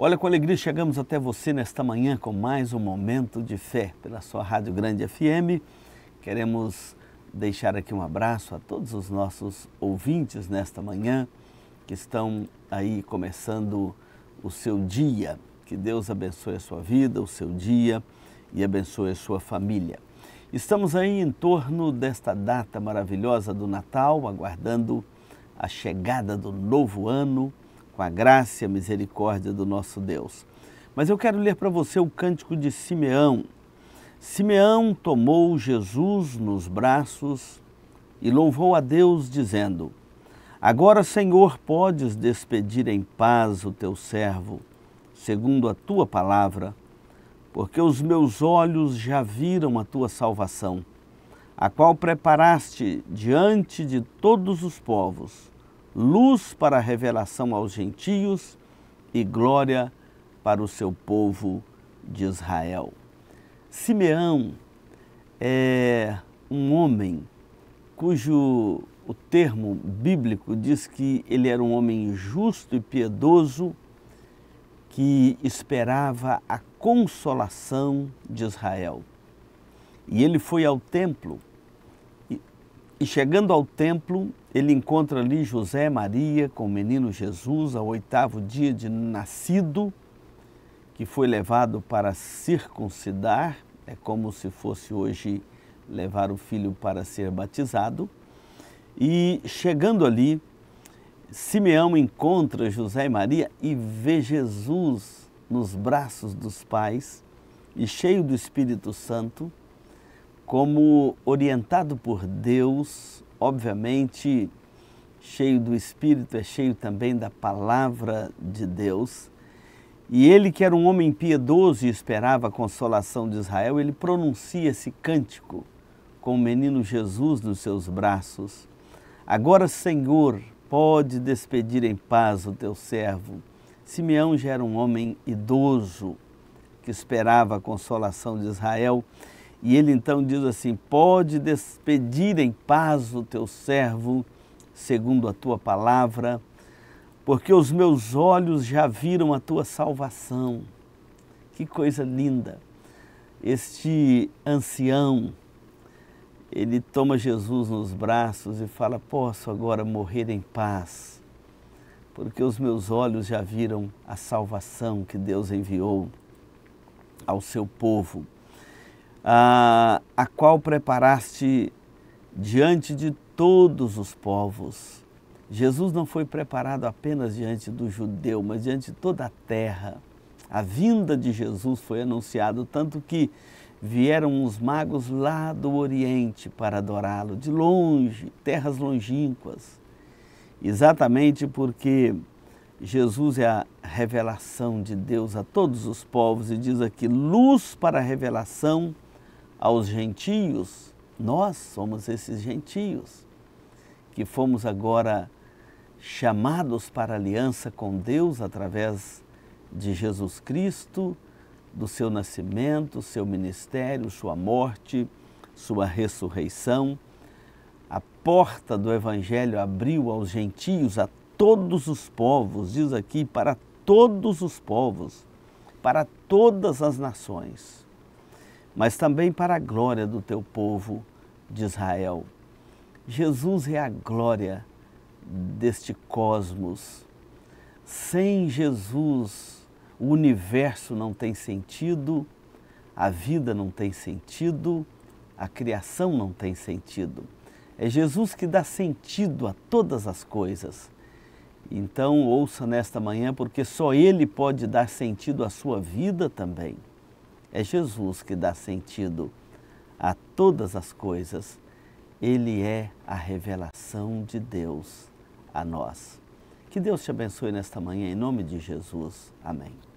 Olha, com alegria chegamos até você nesta manhã com mais um Momento de Fé pela sua Rádio Grande FM. Queremos deixar aqui um abraço a todos os nossos ouvintes nesta manhã que estão aí começando o seu dia. Que Deus abençoe a sua vida, o seu dia e abençoe a sua família. Estamos aí em torno desta data maravilhosa do Natal, aguardando a chegada do novo ano com a graça e a misericórdia do nosso Deus. Mas eu quero ler para você o cântico de Simeão. Simeão tomou Jesus nos braços e louvou a Deus, dizendo: Agora, Senhor, podes despedir em paz o teu servo, segundo a tua palavra, porque os meus olhos já viram a tua salvação, a qual preparaste diante de todos os povos luz para a revelação aos gentios e glória para o seu povo de Israel. Simeão é um homem cujo o termo bíblico diz que ele era um homem justo e piedoso que esperava a consolação de Israel. E ele foi ao templo e chegando ao templo, ele encontra ali José, e Maria, com o menino Jesus, ao oitavo dia de nascido, que foi levado para circuncidar, é como se fosse hoje levar o filho para ser batizado. E chegando ali, Simeão encontra José e Maria e vê Jesus nos braços dos pais e cheio do Espírito Santo, como orientado por Deus, obviamente cheio do Espírito, é cheio também da palavra de Deus. E ele, que era um homem piedoso e esperava a consolação de Israel, ele pronuncia esse cântico com o menino Jesus nos seus braços. Agora, Senhor, pode despedir em paz o teu servo. Simeão já era um homem idoso que esperava a consolação de Israel e ele então diz assim: Pode despedir em paz o teu servo, segundo a tua palavra, porque os meus olhos já viram a tua salvação. Que coisa linda! Este ancião, ele toma Jesus nos braços e fala: Posso agora morrer em paz, porque os meus olhos já viram a salvação que Deus enviou ao seu povo a, a qual preparaste diante de todos os povos. Jesus não foi preparado apenas diante do judeu, mas diante de toda a terra. A vinda de Jesus foi anunciada, tanto que vieram os magos lá do Oriente para adorá-lo, de longe, terras longínquas. Exatamente porque Jesus é a revelação de Deus a todos os povos e diz aqui: luz para a revelação aos gentios, nós somos esses gentios, que fomos agora chamados para aliança com Deus através de Jesus Cristo, do seu nascimento, seu ministério, sua morte, sua ressurreição. A porta do Evangelho abriu aos gentios, a todos os povos, diz aqui, para todos os povos, para todas as nações mas também para a glória do teu povo de Israel. Jesus é a glória deste cosmos. Sem Jesus, o universo não tem sentido, a vida não tem sentido, a criação não tem sentido. É Jesus que dá sentido a todas as coisas. Então, ouça nesta manhã, porque só Ele pode dar sentido à sua vida também. É Jesus que dá sentido a todas as coisas. Ele é a revelação de Deus a nós. Que Deus te abençoe nesta manhã, em nome de Jesus. Amém.